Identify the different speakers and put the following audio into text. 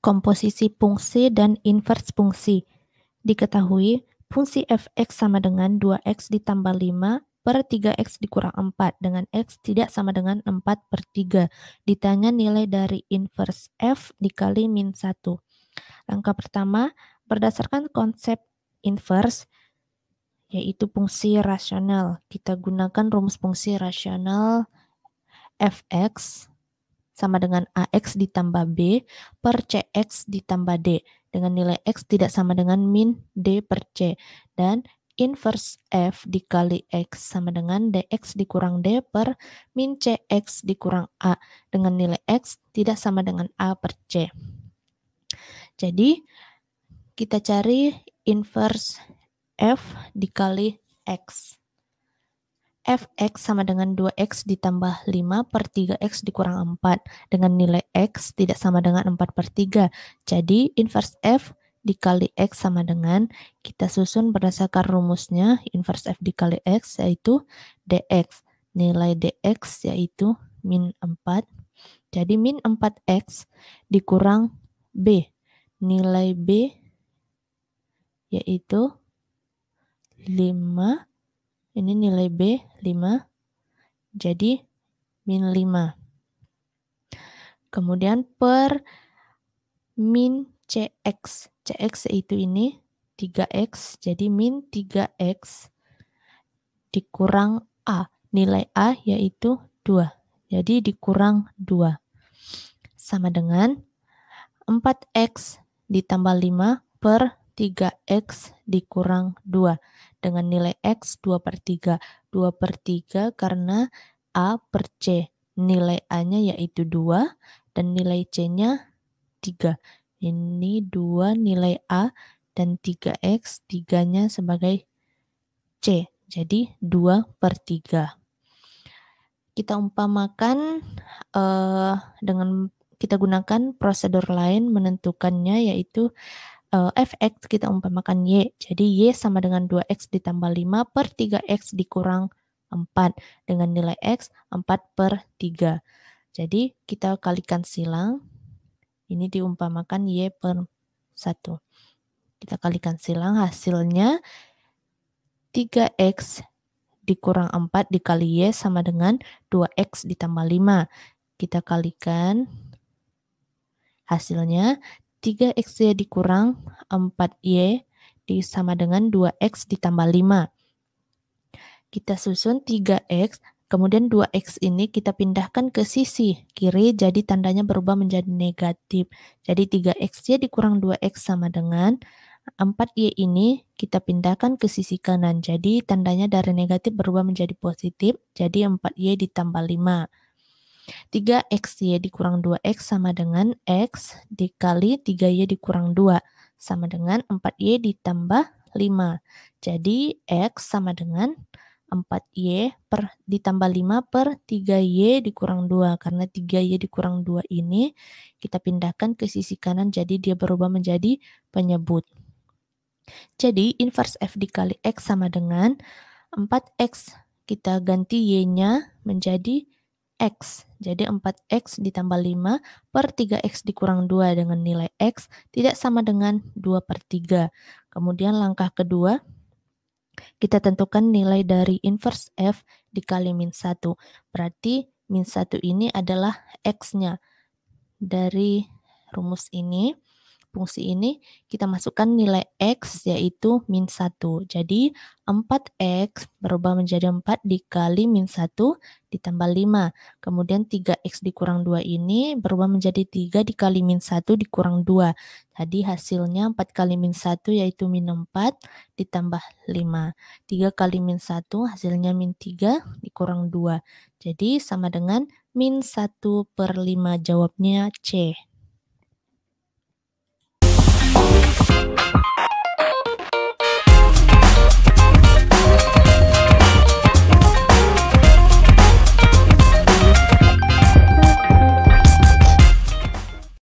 Speaker 1: komposisi fungsi dan invers fungsi. Diketahui, fungsi fx sama dengan 2x ditambah 5 per 3x dikurang 4 dengan x tidak sama dengan 4 per 3. Ditanya nilai dari inverse f dikali min 1. Langkah pertama, berdasarkan konsep inverse, yaitu fungsi rasional. Kita gunakan rumus fungsi rasional fx sama dengan AX ditambah B per CX ditambah D dengan nilai X tidak sama dengan min D per C dan inverse F dikali X sama dengan DX dikurang D per min CX dikurang A dengan nilai X tidak sama dengan A per C. Jadi kita cari inverse F dikali X fx sama dengan 2x ditambah 5 per 3x dikurang 4 dengan nilai x tidak sama dengan 4 per 3. Jadi inverse f dikali x sama dengan kita susun berdasarkan rumusnya inverse f dikali x yaitu dx. Nilai dx yaitu min 4. Jadi min 4x dikurang b. Nilai b yaitu 5 ini nilai B 5. Jadi min 5. Kemudian per min CX. CX yaitu ini 3X. Jadi min 3X dikurang A. Nilai A yaitu 2. Jadi dikurang 2. Sama dengan 4X ditambah 5 per 3X dikurang 2 dengan nilai X 2 per 3. 2 per 3 karena A per C. Nilai A-nya yaitu 2 dan nilai C-nya 3. Ini 2 nilai A dan 3X, 3-nya sebagai C. Jadi 2 per 3. Kita umpamakan uh, dengan kita gunakan prosedur lain menentukannya yaitu uh, fx kita umpamakan y. Jadi y sama dengan 2x ditambah 5 per 3x dikurang 4 dengan nilai x 4 per 3. Jadi kita kalikan silang. Ini diumpamakan y per 1. Kita kalikan silang hasilnya 3x dikurang 4 dikali Y sama dengan 2X ditambah 5. Kita kalikan hasilnya 3x dikurang 4y sama dengan 2x ditambah 5. Kita susun 3x, kemudian 2x ini kita pindahkan ke sisi kiri, jadi tandanya berubah menjadi negatif. Jadi 3xy dikurang 2x sama dengan 4y ini kita pindahkan ke sisi kanan, jadi tandanya dari negatif berubah menjadi positif, jadi 4y ditambah 5. 3x y dikurang 2x sama dengan x dikali 3y dikurang 2 sama dengan 4y ditambah 5. Jadi x sama dengan 4y per, ditambah 5 per 3y dikurang 2. Karena 3y dikurang 2 ini kita pindahkan ke sisi kanan jadi dia berubah menjadi penyebut. Jadi inverse f dikali x sama dengan 4x. Kita ganti y-nya menjadi X. Jadi 4X ditambah 5 per 3X dikurang 2 dengan nilai X tidak sama dengan 2 per 3. Kemudian langkah kedua, kita tentukan nilai dari inverse F dikali min 1. Berarti min 1 ini adalah X-nya dari rumus ini fungsi ini kita masukkan nilai X yaitu min 1. Jadi 4X berubah menjadi 4 dikali min 1 ditambah 5. Kemudian 3X dikurang 2 ini berubah menjadi 3 dikali min 1 dikurang 2. Tadi hasilnya 4 kali min 1 yaitu min 4 ditambah 5. 3 kali min 1 hasilnya min 3 dikurang 2. Jadi sama dengan min 1 per 5 jawabnya C.